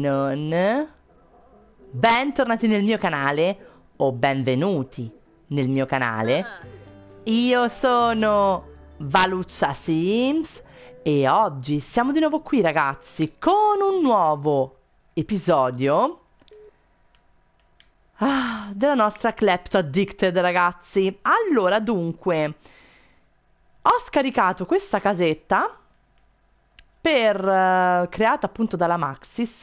non... Bentornati nel mio canale, o benvenuti nel mio canale. Io sono Valuccia Sims e oggi siamo di nuovo qui ragazzi con un nuovo episodio ah, della nostra Klepto Addicted ragazzi. Allora dunque, ho scaricato questa casetta per, eh, creata appunto dalla Maxis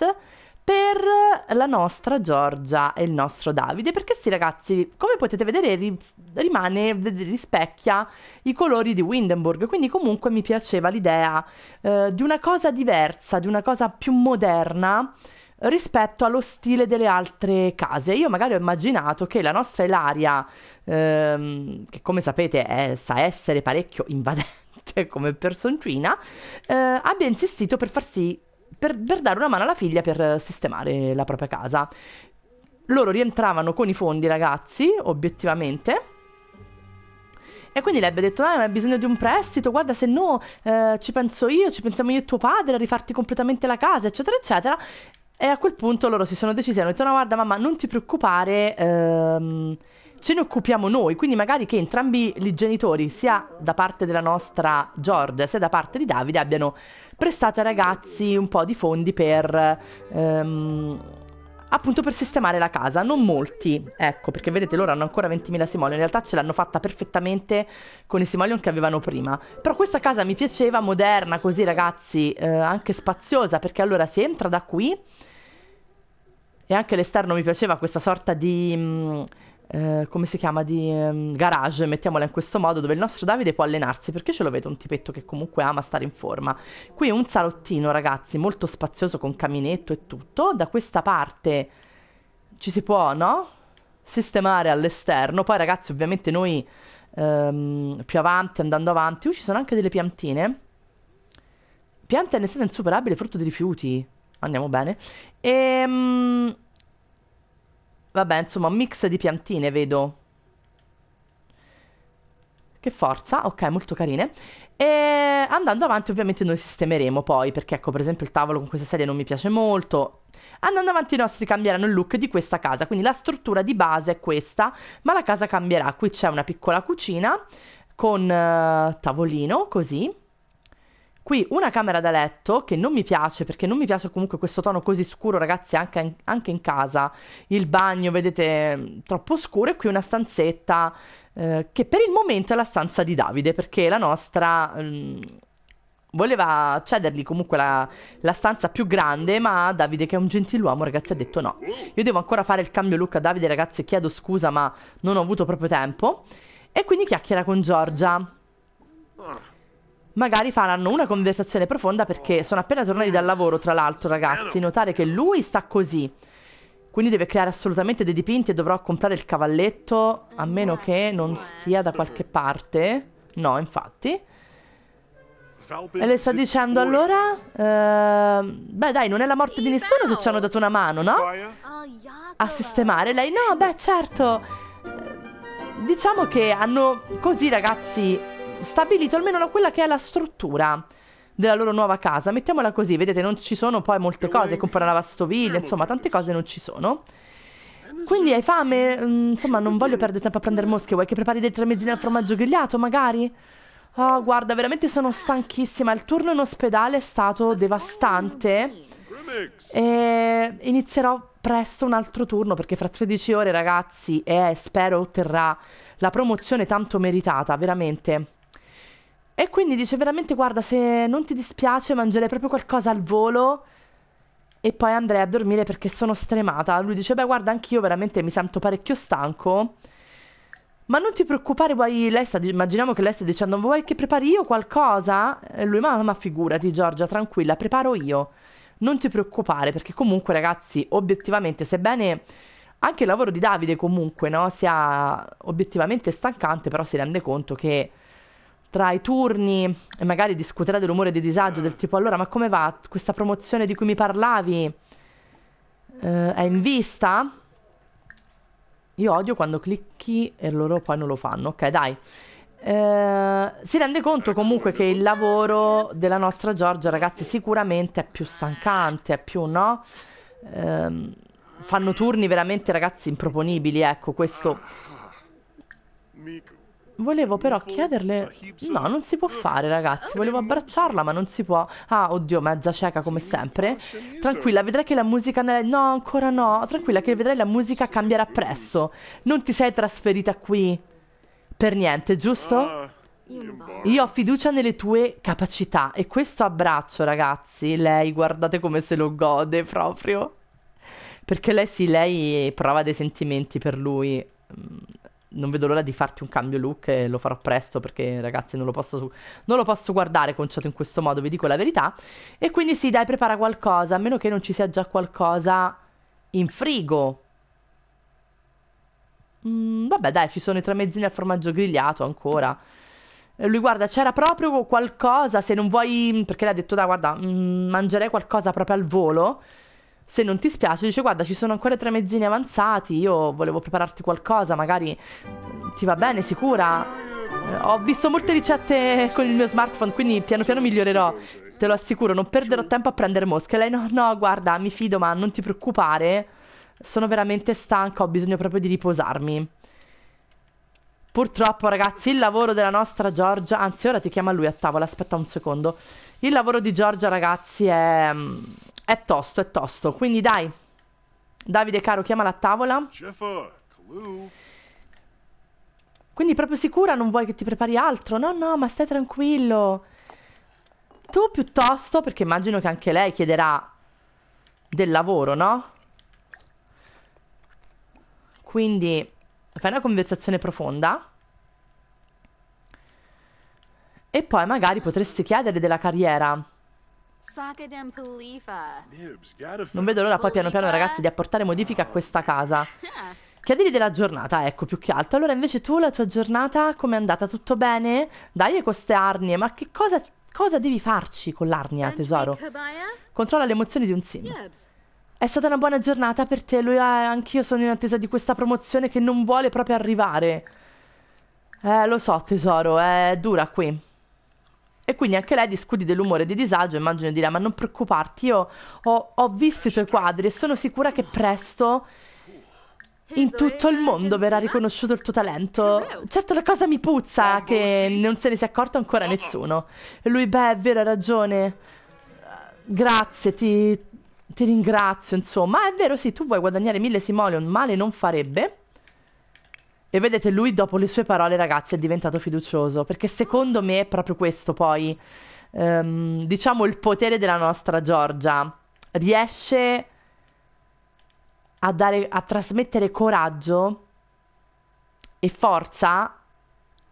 per la nostra Giorgia e il nostro Davide perché sì ragazzi come potete vedere rimane rispecchia i colori di Windenburg quindi comunque mi piaceva l'idea eh, di una cosa diversa di una cosa più moderna rispetto allo stile delle altre case io magari ho immaginato che la nostra Ilaria ehm, che come sapete è, sa essere parecchio invadente veramente come personcina, eh, abbia insistito per far per, per dare una mano alla figlia per sistemare la propria casa. Loro rientravano con i fondi, ragazzi, obiettivamente. E quindi lei abbia detto: Ah, ma hai bisogno di un prestito, guarda, se no eh, ci penso io, ci pensiamo io e tuo padre a rifarti completamente la casa, eccetera, eccetera. E a quel punto loro si sono decisi: hanno detto: No, guarda, mamma, non ti preoccupare. Ehm, ce ne occupiamo noi, quindi magari che entrambi i genitori, sia da parte della nostra Giorgia sia da parte di Davide, abbiano prestato ai ragazzi un po' di fondi per... Ehm, appunto per sistemare la casa, non molti, ecco, perché vedete loro hanno ancora 20.000 simoleon, in realtà ce l'hanno fatta perfettamente con i simoleon che avevano prima, però questa casa mi piaceva, moderna così ragazzi, eh, anche spaziosa, perché allora si entra da qui e anche l'esterno mi piaceva questa sorta di... Mh, mm, eh, come si chiama, di um, garage, mettiamola in questo modo, dove il nostro Davide può allenarsi, perché ce lo vedo un tipetto che comunque ama stare in forma. Qui un salottino, ragazzi, molto spazioso con caminetto e tutto, da questa parte ci si può, no? Sistemare all'esterno, poi ragazzi ovviamente noi ehm, più avanti, andando avanti, uh, ci sono anche delle piantine. Piante in estate insuperabile, frutto di rifiuti, andiamo bene. E... Ehm, Vabbè, insomma, un mix di piantine, vedo. Che forza, ok, molto carine. E andando avanti ovviamente noi sistemeremo poi, perché ecco, per esempio il tavolo con questa serie non mi piace molto. Andando avanti i nostri cambieranno il look di questa casa, quindi la struttura di base è questa, ma la casa cambierà. Qui c'è una piccola cucina con uh, tavolino, così, Qui una camera da letto che non mi piace perché non mi piace comunque questo tono così scuro ragazzi anche in, anche in casa. Il bagno vedete mm, troppo scuro e qui una stanzetta eh, che per il momento è la stanza di Davide perché la nostra... Mh, mm, voleva cedergli comunque la, la, stanza più grande, ma Davide, che è un gentiluomo, ragazzi, ha detto no. Io devo ancora fare il cambio look a Davide, ragazzi, chiedo scusa, ma non ho avuto proprio tempo. E quindi chiacchiera con Giorgia. Ah. Magari faranno una conversazione profonda perché sono appena tornati dal lavoro, tra l'altro, ragazzi. Notare che lui sta così. Quindi deve creare assolutamente dei dipinti e dovrò comprare il cavalletto, a meno che non stia da qualche parte. No, infatti. E le sta dicendo allora... Eh, beh dai, non è la morte di nessuno se ci hanno dato una mano, no? Oh, a sistemare. Lei no, beh certo. Diciamo che hanno... Così ragazzi stabilito almeno quella che è la struttura della loro nuova casa. Mettiamola così, vedete, non ci sono poi molte cose, comprare la lavastoviglie, insomma, tante cose non ci sono. Eh, Quindi hai fame? Mm, insomma, non voglio perdere tempo a prendere mosche. Vuoi che prepari dei tramezzini al formaggio grigliato, magari? Oh, guarda, veramente sono stanchissima. Il turno in ospedale è stato devastante. Oh, e inizierò presto un altro turno perché fra 13 ore, ragazzi, e eh, spero otterrà la promozione tanto meritata, veramente. E quindi dice veramente guarda se non ti dispiace mangerei proprio qualcosa al volo e poi andrei a dormire perché sono stremata. Lui dice beh guarda anch'io veramente mi sento parecchio stanco. Ma non ti preoccupare, vuoi, lei sta, immaginiamo che lei stia dicendo vuoi che prepari io qualcosa? E lui ma, ma figurati Giorgia tranquilla preparo io. Non ti preoccupare perché comunque ragazzi obiettivamente sebbene anche il lavoro di Davide comunque no, sia obiettivamente stancante però si rende conto che tra i turni e magari discuterete rumore di disagio del eh. tipo allora ma come va questa promozione di cui mi parlavi eh, è in vista? Io odio quando clicchi e loro poi non lo fanno, ok dai. Eh, si rende conto comunque che il lavoro della nostra Giorgia ragazzi sicuramente è più stancante, è più no? Eh, fanno turni veramente ragazzi improponibili, ecco questo... Ah, Volevo però chiederle... No, non si può fare, ragazzi. Ah, volevo eh, abbracciarla, ma non si può. Ah, oddio, mezza cieca come sempre. Tranquilla, vedrai che la musica... No, ancora no. Tranquilla, che vedrai la musica cambierà presto. Non ti sei trasferita qui. Per niente, giusto? Ah, io ho fiducia nelle tue capacità. E questo abbraccio, ragazzi, lei guardate come se lo gode proprio. Perché lei sì, lei prova dei sentimenti per lui mm, non vedo l'ora di farti un cambio look e lo farò presto perché ragazzi non lo posso, non lo posso guardare conciato in questo modo, vi dico la verità. E quindi sì, dai, prepara qualcosa, a meno che non ci sia già qualcosa in frigo. Mm, vabbè dai, ci sono i tramezzini al formaggio grigliato ancora. lui guarda, c'era proprio qualcosa, se non vuoi... Mm, perché l'ha detto, dai, guarda, mm, mangerei qualcosa proprio al volo se non ti spiace, dice guarda ci sono ancora tre mezzini avanzati, io volevo prepararti qualcosa, magari ti va bene, sicura? Eh, ho visto molte ricette con il mio smartphone, quindi piano piano migliorerò. Te lo assicuro, non perderò tempo a prendere mosche. Lei no, no, guarda, mi fido, ma non ti preoccupare. Sono veramente stanca, ho bisogno proprio di riposarmi. Purtroppo, ragazzi, il lavoro della nostra Giorgia... Anzi, ora ti chiama lui a tavola, aspetta un secondo. Il lavoro di Giorgia, ragazzi, è mm, è tosto, è tosto. Quindi dai. Davide caro, chiama la tavola. Quindi proprio sicura non vuoi che ti prepari altro? No, no, ma stai tranquillo. Tu piuttosto, perché immagino che anche lei chiederà del lavoro, no? Quindi fai una conversazione profonda. E poi magari potresti chiedere della carriera. Non vedo l'ora poi piano piano ragazzi di apportare modifiche a questa casa. Chiedili della giornata, ecco, più che altro. Allora invece tu, la tua giornata, com'è andata? Tutto bene? Dai queste arnie, ma che cosa, cosa devi farci con l'arnia, tesoro? Controlla le emozioni di un sim. È stata una buona giornata per te, lui anch'io sono in attesa di questa promozione che non vuole proprio arrivare. Eh, lo so, tesoro, è dura qui. E quindi anche lei discute dell'umore di disagio, immagino di dire, ma non preoccuparti, io ho, ho visto i tuoi quadri e sono sicura che presto in tutto il mondo verrà riconosciuto il tuo talento. Certo, la cosa mi puzza che non se ne sia accorto ancora nessuno. E lui, beh, è vero, ha ragione. Grazie, ti, ti ringrazio, insomma. è vero, sì, tu vuoi guadagnare mille simoleon, male non farebbe. E vedete, lui dopo le sue parole, ragazzi, è diventato fiducioso. Perché secondo me è proprio questo poi. Ehm, diciamo il potere della nostra Giorgia. Riesce a, dare, a trasmettere coraggio e forza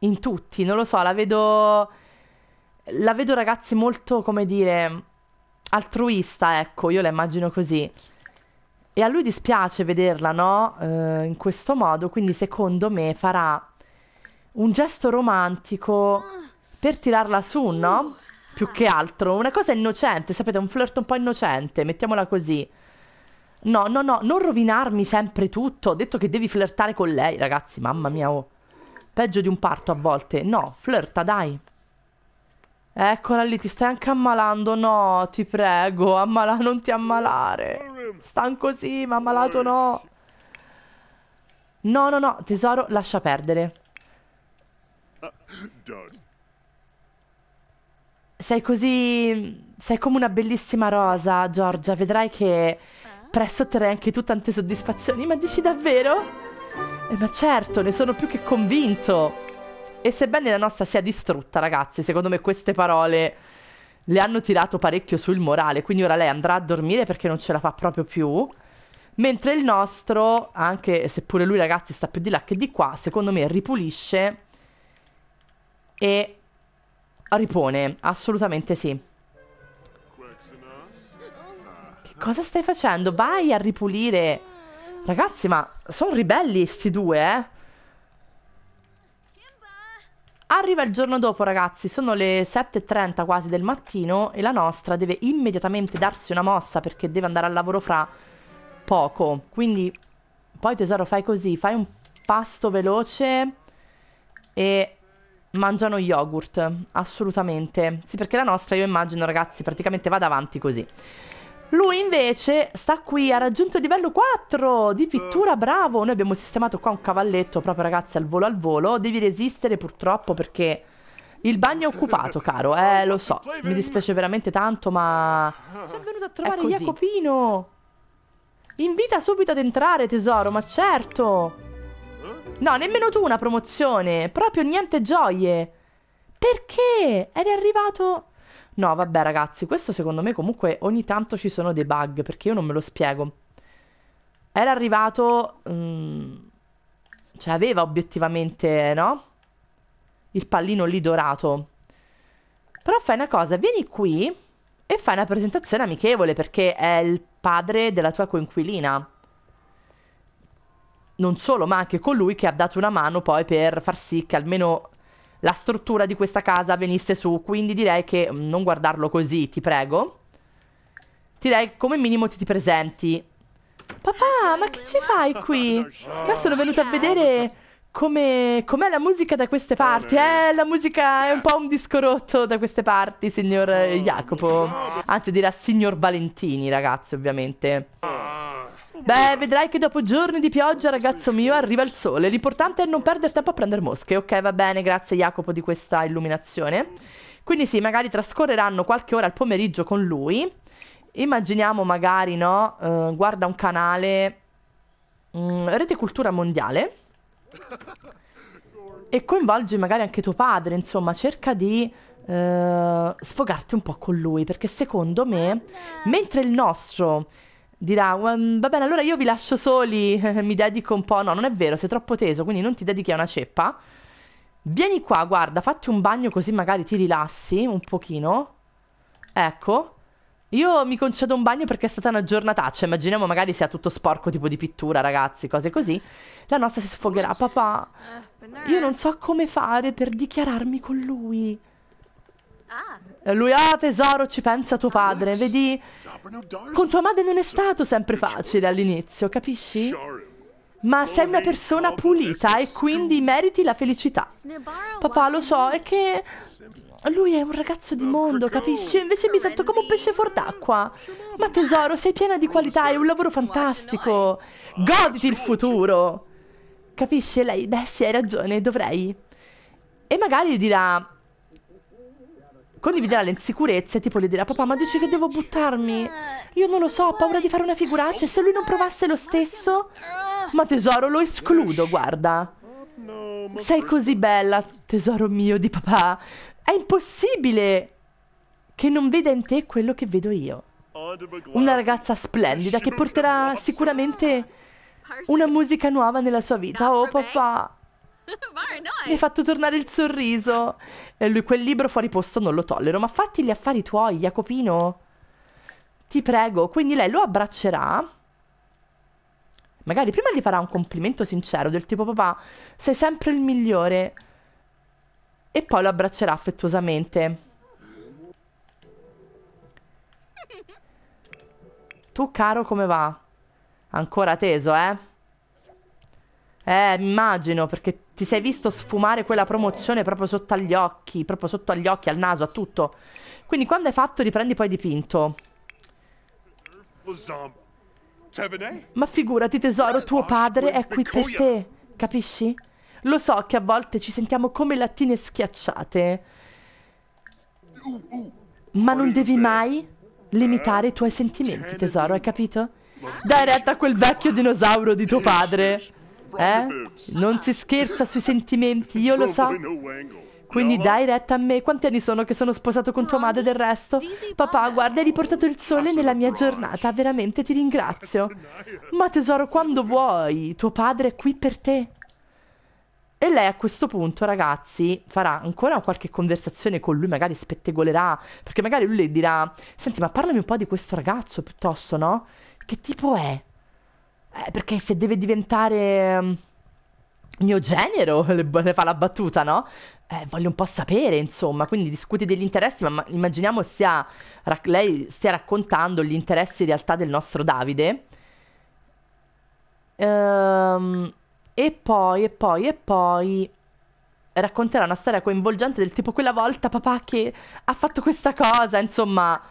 in tutti. Non lo so, la vedo. La vedo, ragazzi, molto, come dire, altruista, ecco, io la immagino così. E a lui dispiace vederla, no? Eh, in questo modo, quindi secondo me farà un gesto romantico per tirarla su, no? Più che altro, una cosa innocente, sapete, un flirt un po' innocente, mettiamola così. No, no, no, non rovinarmi sempre tutto. Ho detto che devi flirtare con lei, ragazzi, mamma mia, oh. Peggio di un parto a volte. No, flirta, dai. Eccola lì, ti stai anche ammalando? No, ti prego, ammala non ti ammalare. Stan così, ma ammalato no. No, no, no, tesoro, lascia perdere. Sei così... Sei come una bellissima rosa, Giorgia. Vedrai che presto otterrai anche tu tante soddisfazioni. Ma dici davvero? Eh, ma certo, ne sono più che convinto. E sebbene la nostra sia distrutta, ragazzi, secondo me queste parole le hanno tirato parecchio sul morale. Quindi ora lei andrà a dormire perché non ce la fa proprio più. Mentre il nostro, anche se pure lui, ragazzi, sta più di là che di qua, secondo me ripulisce e ripone. Assolutamente sì. Che cosa stai facendo? Vai a ripulire. Ragazzi, ma sono ribelli questi due, eh? Arriva il giorno dopo ragazzi, sono le 7.30 quasi del mattino e la nostra deve immediatamente darsi una mossa perché deve andare al lavoro fra poco. Quindi poi tesoro fai così, fai un pasto veloce e mangiano yogurt, assolutamente. Sì perché la nostra io immagino ragazzi praticamente va davanti così. Lui invece sta qui, ha raggiunto il livello 4 di fittura, bravo. Noi abbiamo sistemato qua un cavalletto proprio ragazzi al volo al volo. Devi resistere purtroppo perché il bagno è occupato, caro. Eh, lo so. Mi dispiace veramente tanto, ma... Ci è venuto a trovare Jacopino. Invita subito ad entrare, tesoro, ma certo. No, nemmeno tu una promozione. Proprio niente gioie. Perché? Ed è arrivato... No, vabbè ragazzi, questo secondo me comunque ogni tanto ci sono dei bug, perché io non me lo spiego. Era arrivato... Mh, mm, cioè aveva obiettivamente, no? Il pallino lì dorato. Però fai una cosa, vieni qui e fai una presentazione amichevole, perché è il padre della tua coinquilina. Non solo, ma anche colui che ha dato una mano poi per far sì che almeno la struttura di questa casa venisse su, quindi direi che mm, non guardarlo così, ti prego. Direi come minimo ti, ti presenti. Papà, ma che ci fai qui? Io sono venuta a vedere come com'è la musica da queste parti. Eh, la musica è un po' un disco rotto da queste parti, signor Jacopo. Anzi, dirà signor Valentini, ragazzi, ovviamente. Ah. Beh, vedrai che dopo giorni di pioggia, ragazzo mio, arriva il sole. L'importante è non perdere tempo a prendere mosche. Ok, va bene, grazie Jacopo di questa illuminazione. Quindi sì, magari trascorreranno qualche ora al pomeriggio con lui. Immaginiamo magari, no? Uh, guarda un canale... Mm, Rete Cultura Mondiale. E coinvolgi magari anche tuo padre, insomma, cerca di... Uh, sfogarti un po' con lui perché secondo me mentre il nostro dirà uhm, va bene allora io vi lascio soli, mi dedico un po', no non è vero, sei troppo teso, quindi non ti dedichi a una ceppa, vieni qua, guarda, fatti un bagno così magari ti rilassi un pochino, ecco, io mi concedo un bagno perché è stata una giornataccia, immaginiamo magari sia tutto sporco tipo di pittura ragazzi, cose così, la nostra si sfogherà, papà, eh, io eh". non so come fare per dichiararmi con lui. E ah. lui, ah tesoro, ci pensa tuo padre, vedi? Con tua madre non è stato sempre facile all'inizio, capisci? Ma sei una persona pulita e quindi meriti la felicità. Papà, lo so, è che lui è un ragazzo di mondo, capisci? Invece mi sento come un pesce fuor d'acqua. Ma tesoro, sei piena di qualità, è un lavoro fantastico. Ah, Goditi il futuro. Capisci? Lei, beh sì, hai ragione, dovrei. E magari dirà condividerà le insicurezze, tipo le dirà papà, ma dici che devo buttarmi? Io non lo so, ho paura di fare una figuraccia, e se lui non provasse lo stesso? Ma tesoro, lo escludo, guarda. Sei così bella, tesoro mio di papà. È impossibile che non veda in te quello che vedo io. Una ragazza splendida che porterà sicuramente una musica nuova nella sua vita. Oh papà, Mi hai fatto tornare il sorriso. E lui quel libro fuori posto non lo tollero. Ma fatti gli affari tuoi, Jacopino. Ti prego. Quindi lei lo abbraccerà. Magari prima gli farà un complimento sincero del tipo papà, sei sempre il migliore. E poi lo abbraccerà affettuosamente. Tu caro come va? Ancora teso, eh? Eh, immagino, perché ti sei visto sfumare quella promozione proprio sotto agli occhi, proprio sotto agli occhi, al naso, a tutto. Quindi quando è fatto riprendi poi dipinto. Ma figurati tesoro, tuo padre è qui per te, capisci? Lo so che a volte ci sentiamo come lattine schiacciate, ma non devi mai limitare i tuoi sentimenti, tesoro, hai capito? Dai retta a quel vecchio dinosauro di tuo padre. Eh? Non si scherza sui sentimenti, io lo so. Quindi dai retta a me. Quanti anni sono che sono sposato con tua madre del resto? Papà, guarda, hai riportato il sole nella mia giornata. Veramente ti ringrazio. Ma tesoro, quando vuoi. Tuo padre è qui per te. E lei a questo punto, ragazzi, farà ancora qualche conversazione con lui, magari spettegolerà, perché magari lui le dirà, senti, ma parlami un po' di questo ragazzo piuttosto, no? Che tipo è? Eh, perché se deve diventare mm, mio genero, le, fa la battuta, no? Eh, voglio un po' sapere, insomma, quindi discute degli interessi, ma immaginiamo sia, lei stia raccontando gli interessi in realtà del nostro Davide. Ehm, e poi, e poi, e poi racconterà una storia coinvolgente del tipo quella volta papà che ha fatto questa cosa, insomma,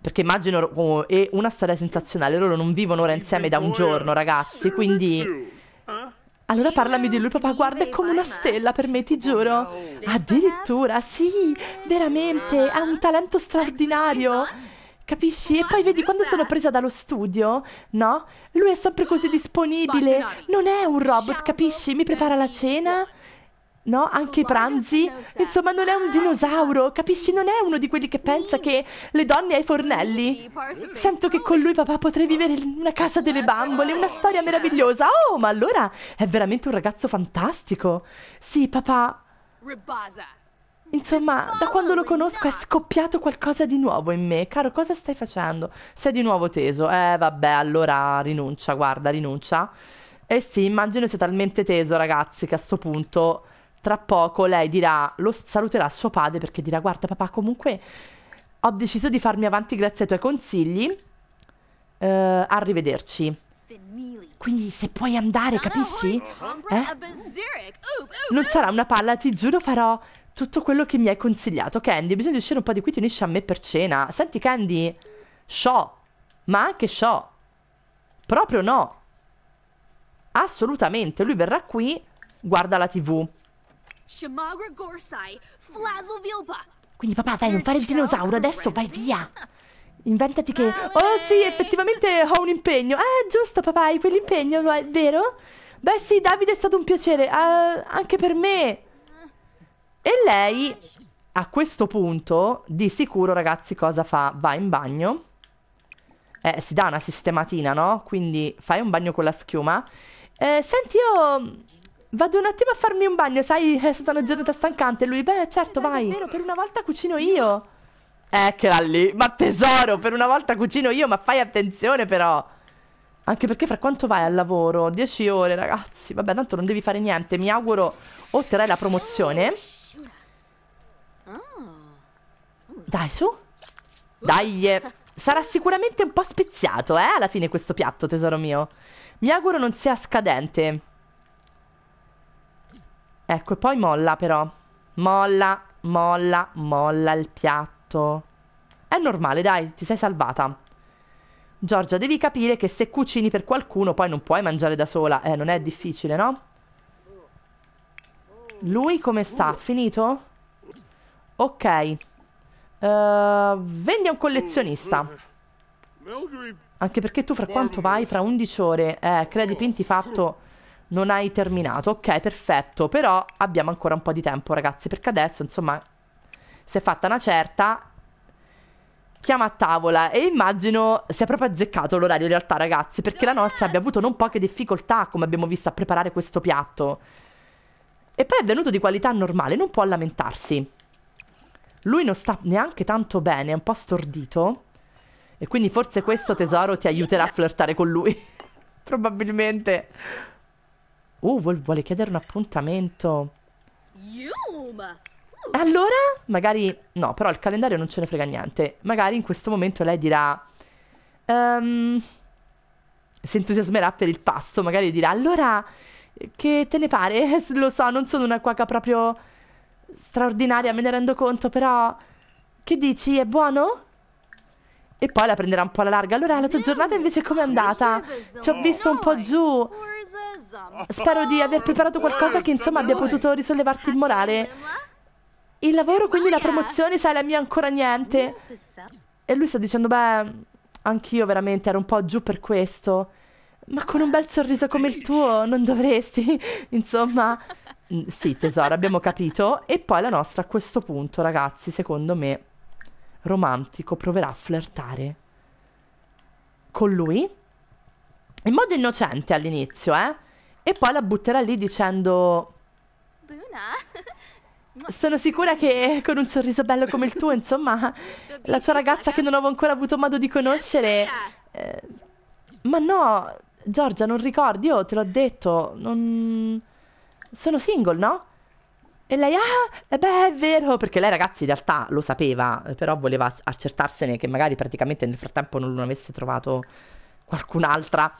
perché immagino oh, è una storia sensazionale. Loro non vivono ora insieme da un giorno, ragazzi. Quindi. Eh? Allora parlami di lui, papà. Guarda, è come una stella per me, ti giuro. Addirittura, sì, veramente. Ah. Ha un talento straordinario. Capisci? E poi vedi quando sono presa dallo studio, no? Lui è sempre così disponibile. Non è un robot, capisci? Mi prepara la cena no? Anche i pranzi. Insomma, non è un ah, dinosauro, capisci? Non è uno di quelli che pensa mm. che le donne ai fornelli. Sento che con lui papà potrei vivere in una casa delle bambole, una storia meravigliosa. Oh, ma allora è veramente un ragazzo fantastico. Sì, papà. Insomma, da quando lo conosco è scoppiato qualcosa di nuovo in me. Caro, cosa stai facendo? Sei di nuovo teso. Eh, vabbè, allora rinuncia, guarda, rinuncia. Eh sì, immagino sia talmente teso, ragazzi, che a sto punto tra poco lei dirà, lo saluterà suo padre perché dirà guarda papà comunque ho deciso di farmi avanti grazie ai tuoi consigli, uh, arrivederci. Quindi se puoi andare, capisci? Eh? Non sarà una palla, ti giuro farò tutto quello che mi hai consigliato. Candy, bisogna uscire un po' di qui, ti unisci a me per cena. Senti Candy, show, ma anche show. Proprio no. Assolutamente, lui verrà qui, guarda la tv. Quindi papà, dai, non fare il dinosauro, adesso vai via. Inventati che... Oh sì, effettivamente ho un impegno. Eh, giusto papà, hai quell'impegno, è vero? Beh sì, Davide è stato un piacere, uh, anche per me. E lei, a questo punto, di sicuro, ragazzi, cosa fa? Va in bagno. Eh, si dà una sistematina, no? Quindi fai un bagno con la schiuma. Eh, senti, io Vado un attimo a farmi un bagno, sai, è stata una giornata stancante. Lui, beh, certo, vai. È vero, per una volta cucino io. Eccola eh, lì. Ma tesoro, per una volta cucino io, ma fai attenzione però. Anche perché fra quanto vai al lavoro? Dieci ore, ragazzi. Vabbè, tanto non devi fare niente. Mi auguro otterrai la promozione. Dai, su. Dai. Eh. Sarà sicuramente un po' speziato, eh, alla fine questo piatto, tesoro mio. Mi auguro non sia scadente. Ecco, e poi molla però. Molla, molla, molla il piatto. È normale, dai, ti sei salvata. Giorgia, devi capire che se cucini per qualcuno poi non puoi mangiare da sola. Eh, non è difficile, no? Lui come sta? Finito? Ok. Uh, vendi a un collezionista. Anche perché tu fra quanto vai? Fra 11 ore. Eh, credi pinti fatto non hai terminato. Ok, perfetto. Però abbiamo ancora un po' di tempo, ragazzi, perché adesso, insomma, si è fatta una certa chiama a tavola e immagino sia proprio azzeccato l'orario in realtà ragazzi perché la nostra abbia avuto non poche difficoltà come abbiamo visto a preparare questo piatto e poi è venuto di qualità normale non può lamentarsi lui non sta neanche tanto bene è un po' stordito e quindi forse questo tesoro ti aiuterà a flirtare con lui probabilmente Uh, vuole chiedere un appuntamento. Uh. Allora, magari... No, però il calendario non ce ne frega niente. Magari in questo momento lei dirà... Um, si entusiasmerà per il pasto, magari dirà... Allora, che te ne pare? Lo so, non sono una quaca proprio straordinaria, me ne rendo conto, però... Che dici? È buono? E poi la prenderà un po' alla larga. Allora, la tua giornata invece com'è andata? Ci ho visto un po' giù. Spero di aver preparato qualcosa che insomma abbia potuto risollevarti il morale. Il lavoro, quindi la promozione, sai, la mia ancora niente. E lui sta dicendo, beh, anch'io veramente ero un po' giù per questo. Ma con un bel sorriso come il tuo non dovresti, insomma... Mm, sì, tesoro, abbiamo capito. E poi la nostra a questo punto, ragazzi, secondo me, romantico, proverà a flirtare con lui. In modo innocente all'inizio, eh? E poi la butterà lì dicendo... Sono sicura che con un sorriso bello come il tuo, insomma, la tua ragazza che non avevo ancora avuto modo di conoscere... Eh, ma no, Giorgia, non ricordi, io te l'ho detto, non... Sono single, no? E lei, ah, eh beh, è vero, perché lei ragazzi in realtà lo sapeva, eh, però voleva accertarsene che magari praticamente nel frattempo non avesse trovato qualcun'altra.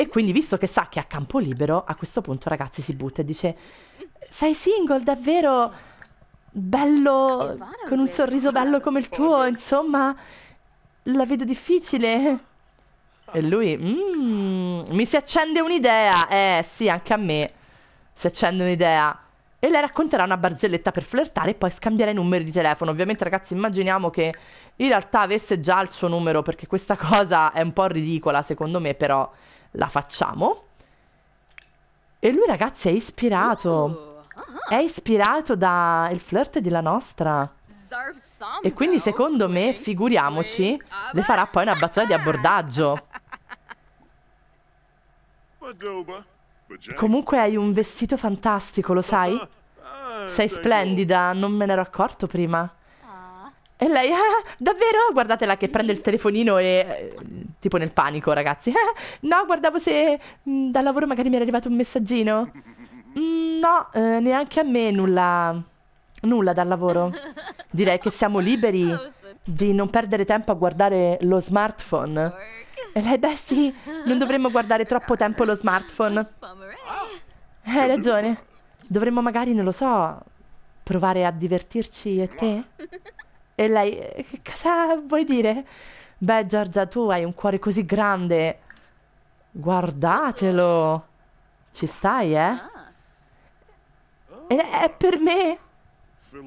E quindi, visto che sa che è a campo libero, a questo punto, ragazzi, si butta e dice: Sei single, davvero? Bello, con un sorriso bello come il tuo, insomma, la vedo difficile. E lui, mm, mi si accende un'idea. Eh, sì, anche a me si accende un'idea. E lei racconterà una barzelletta per flirtare e poi scambierà i numeri di telefono. Ovviamente, ragazzi, immaginiamo che in realtà avesse già il suo numero, perché questa cosa è un po' ridicola, secondo me, però la facciamo. E lui, ragazzi, è ispirato. Uh-huh. È ispirato dal flirt della nostra. E quindi, secondo me, figuriamoci, le farà poi una battuta di abbordaggio. Comunque hai un vestito fantastico, lo sai? Ah, ah, sei splendida, non me ne ero accorto prima. E lei, ah, davvero? Guardatela che prende il telefonino e, eh, tipo nel panico, ragazzi. no, guardavo se mm, dal lavoro magari mi era arrivato un messaggino. Mm, no, eh, neanche a me nulla, nulla dal lavoro. Direi che siamo liberi oh, di non perdere tempo a guardare lo smartphone. E lei, beh sì, non dovremmo guardare troppo tempo lo smartphone. Hai ragione. Dovremmo magari, non lo so, provare a divertirci e te? E lei, che eh, cosa vuoi dire? Beh, Giorgia, tu hai un cuore così grande. Guardatelo. Ci stai, eh? E eh, è per me.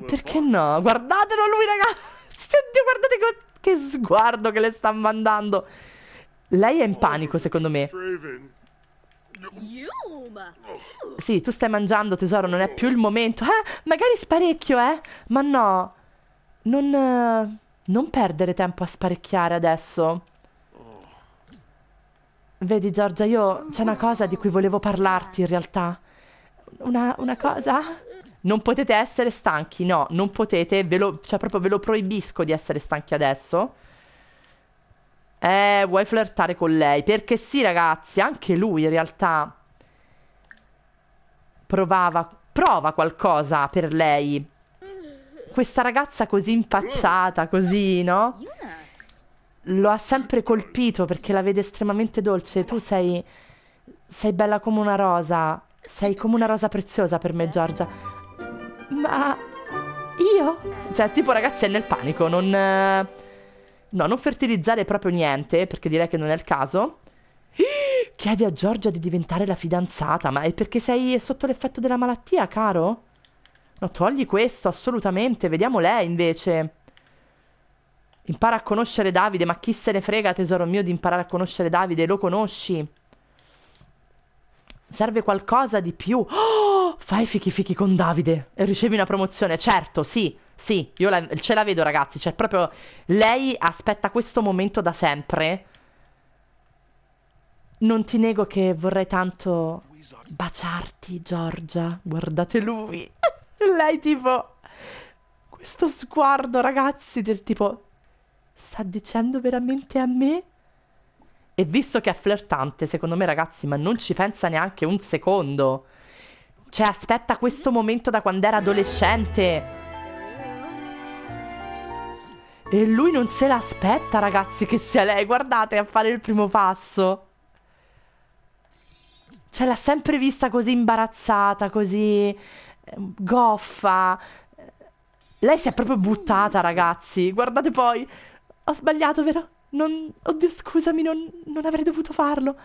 Perché no? Guardatelo lui, ragazzi. Oddio, guardate che, che sguardo che le sta mandando. Lei è in panico, secondo me. Sì, tu stai mangiando, tesoro, non è più il momento. Ah, magari sparecchio, eh? Ma no. Non, eh, non perdere tempo a sparecchiare adesso. Vedi Giorgia, io c'è una cosa di cui volevo parlarti in realtà. Una, una cosa? Non potete essere stanchi, no, non potete, ve lo, cioè proprio ve lo proibisco di essere stanchi adesso. Eh, vuoi flirtare con lei? Perché sì ragazzi, anche lui in realtà provava, prova qualcosa per lei questa ragazza così impacciata, così, no? Lo ha sempre colpito perché la vede estremamente dolce. Tu sei, sei bella come una rosa. Sei come una rosa preziosa per me, Giorgia. Ma io? Cioè, tipo, ragazzi, è nel panico. Non, no, non fertilizzare proprio niente perché direi che non è il caso. Chiedi a Giorgia di diventare la fidanzata, ma è perché sei sotto l'effetto della malattia, caro? No, togli questo, assolutamente. Vediamo lei, invece. Impara a conoscere Davide, ma chi se ne frega, tesoro mio, di imparare a conoscere Davide? Lo conosci? Serve qualcosa di più. Oh, fai fichi fichi con Davide e ricevi una promozione. Certo, sì, sì, io la, ce la vedo, ragazzi. Cioè, proprio lei aspetta questo momento da sempre. Non ti nego che vorrei tanto baciarti, Giorgia. Guardate lui. lei tipo questo sguardo, ragazzi, del tipo sta dicendo veramente a me? E visto che è flirtante, secondo me, ragazzi, ma non ci pensa neanche un secondo. Cioè, aspetta questo momento da quando era adolescente. E lui non se l'aspetta, ragazzi, che sia lei. Guardate, a fare il primo passo. Cioè, l'ha sempre vista così imbarazzata, così... Ehm, goffa. Lei si è proprio buttata, ragazzi. Guardate poi. Ho sbagliato, vero? Non... Oddio, scusami, non, non avrei dovuto farlo.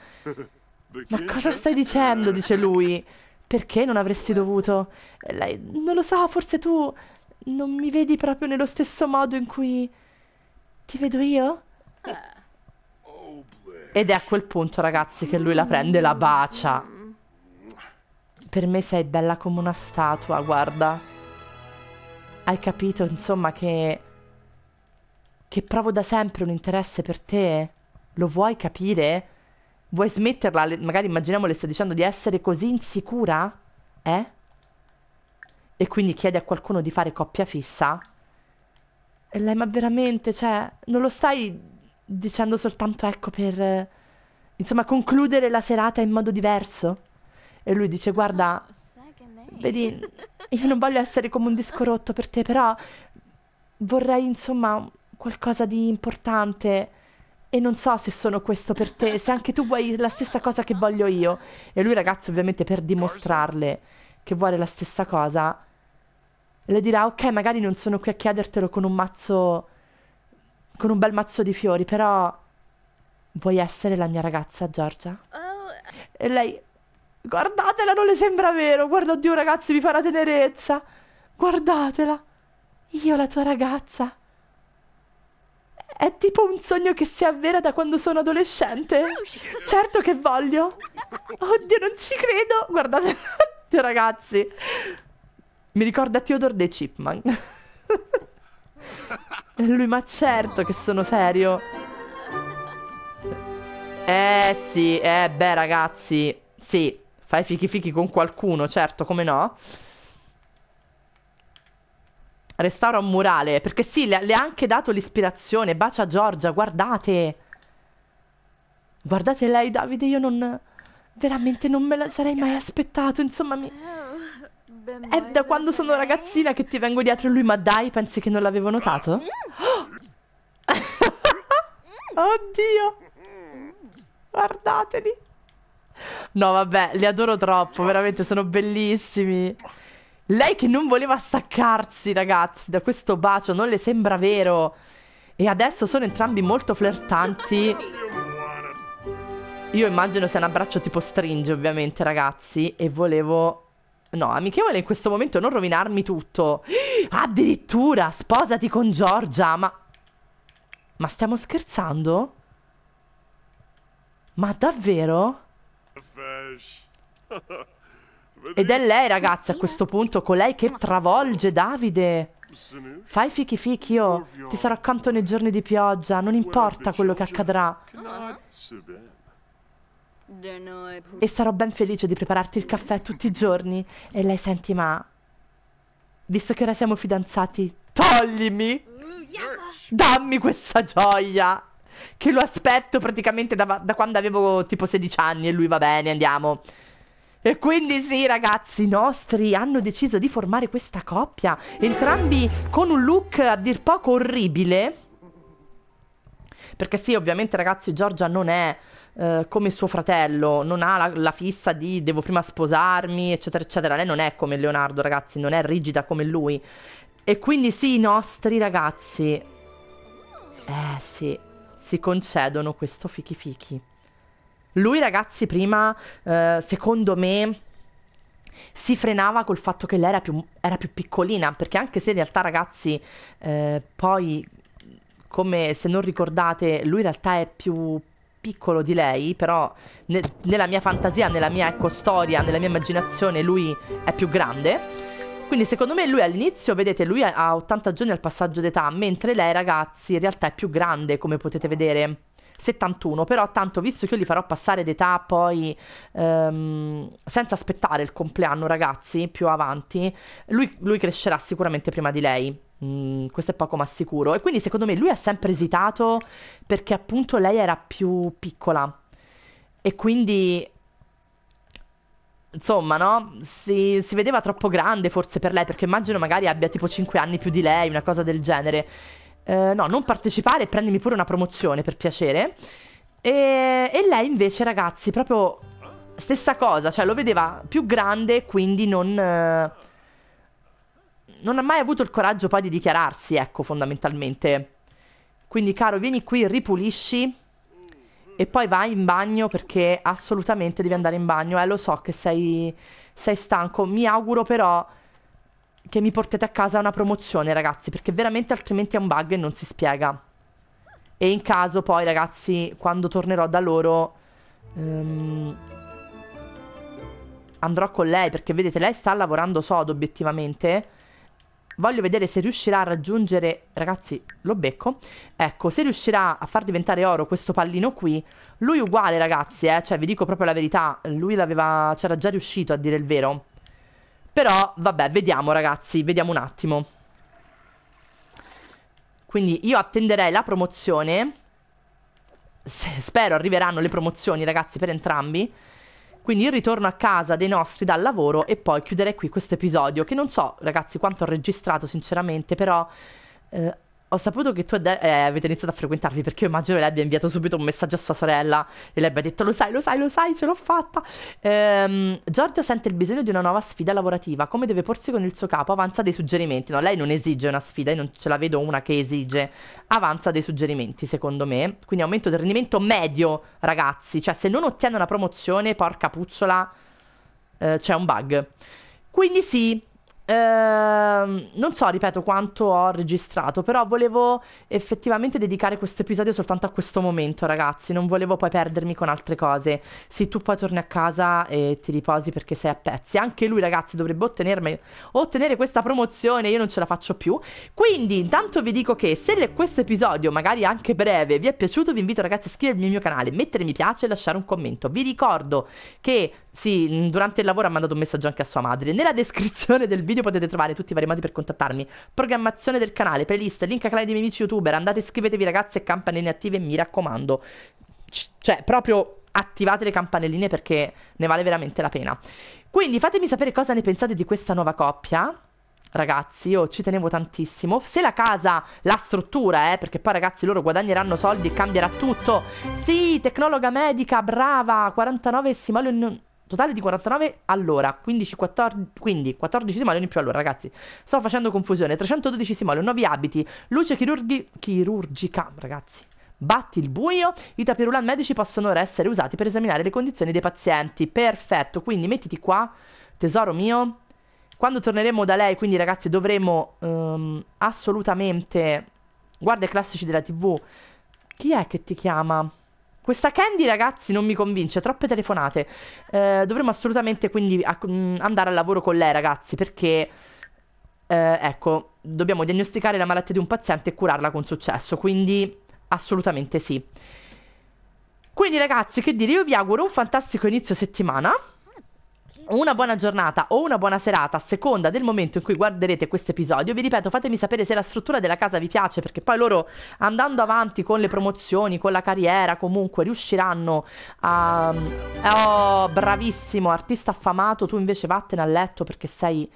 Ma cosa stai dicendo? dice lui. Perché non avresti dovuto? Lei, non lo so, forse tu non mi vedi proprio nello stesso modo in cui ti vedo io? Eh. Ed è a quel punto, ragazzi, che lui la prende e la bacia per me sei bella come una statua, guarda. Hai capito, insomma, che... che provo da sempre un interesse per te? Lo vuoi capire? Vuoi smetterla? Magari immaginiamo le sta dicendo di essere così insicura? Eh? E quindi chiedi a qualcuno di fare coppia fissa? E lei, ma veramente, cioè, non lo stai dicendo soltanto, ecco, per... Insomma, concludere la serata in modo diverso? E lui dice, guarda, ah, vedi, io non voglio essere come un disco rotto per te, però vorrei insomma qualcosa di importante e non so se sono questo per te, se anche tu vuoi la stessa cosa che voglio io. E lui ragazzo ovviamente per dimostrarle che vuole la stessa cosa, le dirà ok magari non sono qui a chiedertelo con un mazzo, con un bel mazzo di fiori, però vuoi essere la mia ragazza Giorgia? Oh, e lei Guardatela, non le sembra vero. Guarda, oddio, ragazzi, vi la tenerezza. Guardatela. Io, la tua ragazza. È tipo un sogno che si avvera da quando sono adolescente. Certo che voglio. Oddio, non ci credo. Guardate, oddio, ragazzi. Mi ricorda Theodore De Chipman. E lui, ma certo che sono serio. Eh sì, eh beh ragazzi, sì. Fai fichi fichi con qualcuno, certo, come no. Restaura un murale. Perché sì, le, le ha anche dato l'ispirazione. Bacia Giorgia, guardate. Guardate lei, Davide, io non... Veramente non me la sarei mai aspettato, insomma mi... È da quando sono ragazzina che ti vengo dietro lui, ma dai, pensi che non l'avevo notato? Oh! Oddio! Guardateli! No, vabbè, li adoro troppo, veramente sono bellissimi. Lei che non voleva staccarsi, ragazzi, da questo bacio, non le sembra vero. E adesso sono entrambi molto flirtanti. Io immagino sia un abbraccio tipo stringe, ovviamente, ragazzi. E volevo... No, amichevole in questo momento non rovinarmi tutto. Addirittura, sposati con Giorgia, ma... Ma stiamo scherzando? Ma davvero? Ed è lei, ragazzi, a questo punto, colei che travolge Davide. Fai fichi fichi, io ti sarò accanto nei giorni di pioggia, non importa quello che accadrà. E sarò ben felice di prepararti il caffè tutti i giorni. E lei senti, ma... Visto che ora siamo fidanzati, toglimi! Mm, Dammi questa gioia! che lo aspetto praticamente da, da quando avevo tipo 16 anni e lui va bene, andiamo. E quindi sì ragazzi, i nostri hanno deciso di formare questa coppia, entrambi con un look a dir poco orribile. Perché sì, ovviamente ragazzi, Giorgia non è eh, come suo fratello, non ha la, la, fissa di devo prima sposarmi, eccetera, eccetera. Lei non è come Leonardo, ragazzi, non è rigida come lui. E quindi sì, i nostri ragazzi. Eh sì si concedono questo fichi fichi. Lui, ragazzi, prima, eh, secondo me, si frenava col fatto che lei era più, era più, piccolina, perché anche se in realtà, ragazzi, eh, poi, come se non ricordate, lui in realtà è più piccolo di lei, però ne nella mia fantasia, nella mia ecco storia, nella mia immaginazione, lui è più grande. Quindi secondo me lui all'inizio, vedete, lui ha 80 giorni al passaggio d'età, mentre lei ragazzi in realtà è più grande come potete vedere. 71, però tanto visto che io gli farò passare d'età poi ehm, senza aspettare il compleanno ragazzi più avanti, lui, lui crescerà sicuramente prima di lei. Mm, questo è poco ma sicuro. E quindi secondo me lui ha sempre esitato perché appunto lei era più piccola. E quindi insomma, no? Si, si, vedeva troppo grande forse per lei, perché immagino magari abbia tipo 5 anni più di lei, una cosa del genere. Eh, no, non partecipare e prendimi pure una promozione, per piacere. E, e, lei invece, ragazzi, proprio stessa cosa, cioè lo vedeva più grande, quindi non... Eh, non ha mai avuto il coraggio poi di dichiararsi, ecco, fondamentalmente. Quindi, caro, vieni qui, ripulisci e poi vai in bagno perché assolutamente devi andare in bagno. Eh, lo so che sei, sei stanco. Mi auguro però che mi portate a casa una promozione, ragazzi, perché veramente altrimenti è un bug e non si spiega. E in caso poi, ragazzi, quando tornerò da loro... Um, andrò con lei, perché vedete, lei sta lavorando sodo, obiettivamente. Voglio vedere se riuscirà a raggiungere, ragazzi, lo becco. Ecco, se riuscirà a far diventare oro questo pallino qui. Lui uguale, ragazzi, eh, cioè vi dico proprio la verità, lui l'aveva, c'era già riuscito a dire il vero. Però, vabbè, vediamo ragazzi, vediamo un attimo. Quindi io attenderei la promozione. spero arriveranno le promozioni, ragazzi, per entrambi. Quindi il ritorno a casa dei nostri dal lavoro e poi chiuderei qui questo episodio che non so ragazzi quanto ho registrato sinceramente, però eh, ho saputo che tu e eh, avete iniziato a frequentarvi perché io immagino lei abbia inviato subito un messaggio a sua sorella e lei abbia detto lo sai, lo sai, lo sai, ce l'ho fatta. Ehm, Giorgia sente il bisogno di una nuova sfida lavorativa, come deve porsi con il suo capo, avanza dei suggerimenti. No, lei non esige una sfida, io non ce la vedo una che esige, avanza dei suggerimenti secondo me, quindi aumento del rendimento medio ragazzi, cioè se non ottiene una promozione, porca puzzola, eh, c'è un bug. Quindi sì, Ehm, non so, ripeto, quanto ho registrato, però volevo effettivamente dedicare questo episodio soltanto a questo momento, ragazzi. Non volevo poi perdermi con altre cose. Sì, tu poi torni a casa e ti riposi perché sei a pezzi. Anche lui, ragazzi, dovrebbe ottenermi, ottenere questa promozione. Io non ce la faccio più. Quindi, intanto vi dico che se questo episodio, magari anche breve, vi è piaciuto, vi invito, ragazzi, a iscrivervi al mio canale, mettere mi piace e lasciare un commento. Vi ricordo che, sì, durante il lavoro ha mandato un messaggio anche a sua madre. Nella descrizione del video video potete trovare tutti i vari modi per contattarmi. Programmazione del canale, playlist, link a canale dei miei amici youtuber. Andate, iscrivetevi ragazzi e campanelle attive, mi raccomando. C- cioè, proprio attivate le campanelline perché ne vale veramente la pena. Quindi fatemi sapere cosa ne pensate di questa nuova coppia. Ragazzi, io ci tenevo tantissimo. Se la casa, la struttura, eh, perché poi ragazzi loro guadagneranno soldi e cambierà tutto. Sì, tecnologa medica, brava, 49 Simone Totale di 49 all'ora, 15, 14, quindi 14 simali ogni più all'ora, ragazzi. Sto facendo confusione. 312 simali, nuovi abiti, luce chirurghi, chirurgica, ragazzi. Batti il buio, i tapirulan medici possono ora essere usati per esaminare le condizioni dei pazienti. Perfetto, quindi mettiti qua, tesoro mio. Quando torneremo da lei, quindi ragazzi, dovremo um, assolutamente... Guarda i classici della tv. Chi è che ti chiama? Questa Candy, ragazzi, non mi convince. Troppe telefonate. Eh, dovremmo assolutamente quindi mm, andare al lavoro con lei, ragazzi, perché... Eh, ecco, dobbiamo diagnosticare la malattia di un paziente e curarla con successo, quindi assolutamente sì. Quindi ragazzi, che dire, io vi auguro un fantastico inizio settimana una buona giornata o una buona serata a seconda del momento in cui guarderete questo episodio. Vi ripeto, fatemi sapere se la struttura della casa vi piace perché poi loro andando avanti con le promozioni, con la carriera, comunque riusciranno a eh, Oh, bravissimo, artista affamato, tu invece vattene a letto perché sei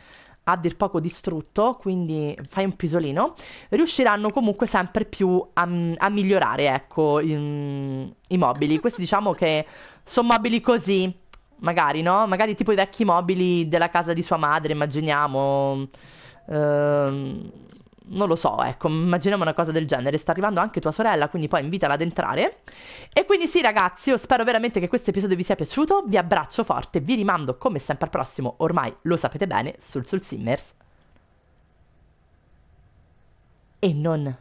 a dir poco distrutto, quindi fai un pisolino, riusciranno comunque sempre più a, a migliorare, ecco, i, i mobili. Questi diciamo che sono mobili così, Magari, no? Magari tipo i vecchi mobili della casa di sua madre, immaginiamo. Ehm, non lo so, ecco, immaginiamo una cosa del genere. Sta arrivando anche tua sorella, quindi poi invitala ad entrare. E quindi sì, ragazzi, io spero veramente che questo episodio vi sia piaciuto. Vi abbraccio forte, vi rimando come sempre al prossimo, ormai lo sapete bene, sul Soul Simmers. E non...